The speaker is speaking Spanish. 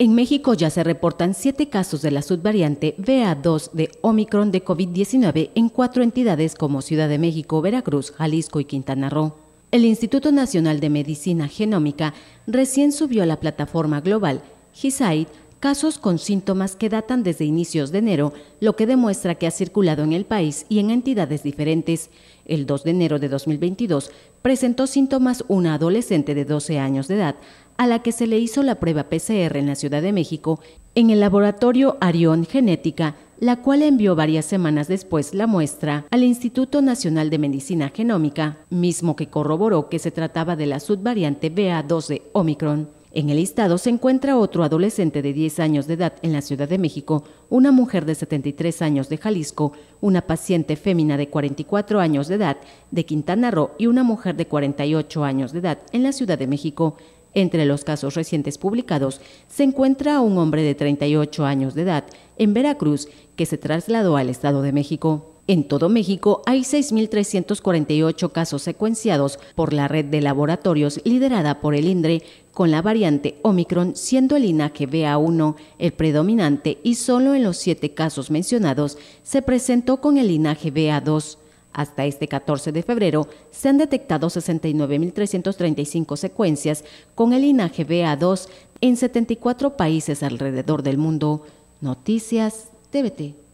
En México ya se reportan siete casos de la subvariante BA2 de Omicron de COVID-19 en cuatro entidades como Ciudad de México, Veracruz, Jalisco y Quintana Roo. El Instituto Nacional de Medicina Genómica recién subió a la plataforma global GISAID casos con síntomas que datan desde inicios de enero, lo que demuestra que ha circulado en el país y en entidades diferentes. El 2 de enero de 2022 presentó síntomas una adolescente de 12 años de edad, a la que se le hizo la prueba PCR en la Ciudad de México en el laboratorio Arión Genética, la cual envió varias semanas después la muestra al Instituto Nacional de Medicina Genómica, mismo que corroboró que se trataba de la subvariante BA2 de Omicron. En el listado se encuentra otro adolescente de 10 años de edad en la Ciudad de México, una mujer de 73 años de Jalisco, una paciente fémina de 44 años de edad de Quintana Roo y una mujer de 48 años de edad en la Ciudad de México. Entre los casos recientes publicados se encuentra un hombre de 38 años de edad en Veracruz que se trasladó al Estado de México. En todo México hay 6.348 casos secuenciados por la red de laboratorios liderada por el INDRE con la variante Omicron, siendo el linaje BA1 el predominante y solo en los siete casos mencionados se presentó con el linaje BA2. Hasta este 14 de febrero se han detectado 69.335 secuencias con el linaje BA2 en 74 países alrededor del mundo. Noticias TVT.